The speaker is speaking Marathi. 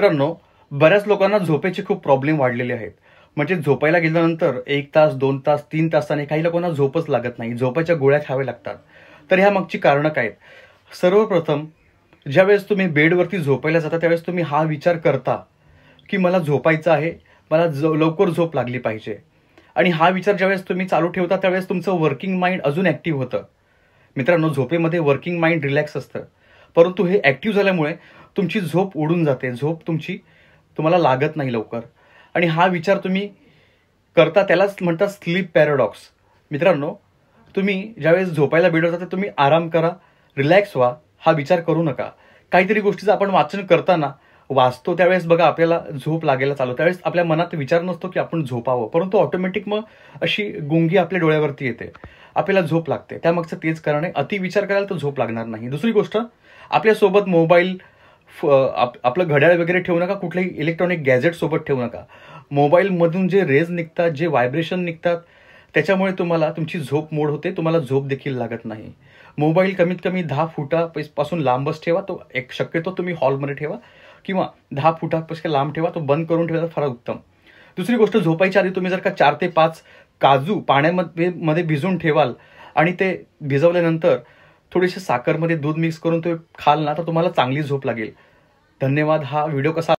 मित्रांनो बऱ्याच लोकांना झोपेचे खूप प्रॉब्लेम वाढलेले आहेत म्हणजे झोपायला गेल्यानंतर एक तास दोन तास तीन तासाने काही लोकांना झोपच लागत नाही झोपायच्या गोळ्या खाव्या लागतात तर ह्या मागची कारणं काय सर्वप्रथम ज्यावेळेस तुम्ही बेडवरती झोपायला जाता त्यावेळेस तुम्ही हा विचार करता की मला झोपायचं आहे मला लवकर झोप लागली पाहिजे आणि हा विचार ज्यावेळेस तुम्ही चालू ठेवता त्यावेळेस तुमचं वर्किंग माइंड अजून ॲक्टिव्ह होतं मित्रांनो झोपेमध्ये वर्किंग माइंड रिलॅक्स असतं परंतु हे ॲक्टिव्ह झाल्यामुळे तुमची झोप उडून जाते झोप तुमची तुम्हाला लागत नाही लवकर आणि हा विचार तुम्ही करता त्यालाच म्हणतात स्लीप पॅराडॉक्स मित्रांनो तुम्ही ज्यावेळेस झोपायला बिडवता तर तुम्ही आराम करा रिलॅक्स व्हा हा विचार करू नका काहीतरी गोष्टीचं आपण वाचन करताना वाचतो त्यावेळेस बघा आपल्याला झोप लागायला चालू त्यावेळेस आपल्या मनात विचार नसतो की आपण झोपावं परंतु ऑटोमॅटिक मग अशी गुंगी आपल्या डोळ्यावरती येते आपल्याला झोप लागते त्यामागचं तेच कारण आहे अति विचार करायला तर झोप लागणार नाही दुसरी गोष्ट आपल्यासोबत मोबाईल आप आपलं घड्याळ वगैरे ठेवू नका कुठल्याही इलेक्ट्रॉनिक गॅजेट सोबत ठेवू नका मोबाईलमधून जे रेज निघतात जे व्हायब्रेशन निघतात त्याच्यामुळे तुम्हाला तुमची झोप मोड होते तुम्हाला झोप देखील लागत नाही मोबाईल कमीत कमी दहा फुटापासून लांबच ठेवा तो एक शक्यतो तुम्ही हॉलमध्ये ठेवा किंवा दहा फुटापेक्षा लांब ठेवा तो बंद करून ठेवा फार उत्तम दुसरी गोष्ट झोपायच्या आधी तुम्ही जर का चार ते पाच काजू पाण्यामध्ये मध्ये भिजून ठेवाल आणि ते भिजवल्यानंतर थोडेसे साखरमध्ये दूध मिक्स करून तो खाल ना तर तुम्हाला चांगली झोप लागेल धन्यवाद हा व्हिडिओ कसा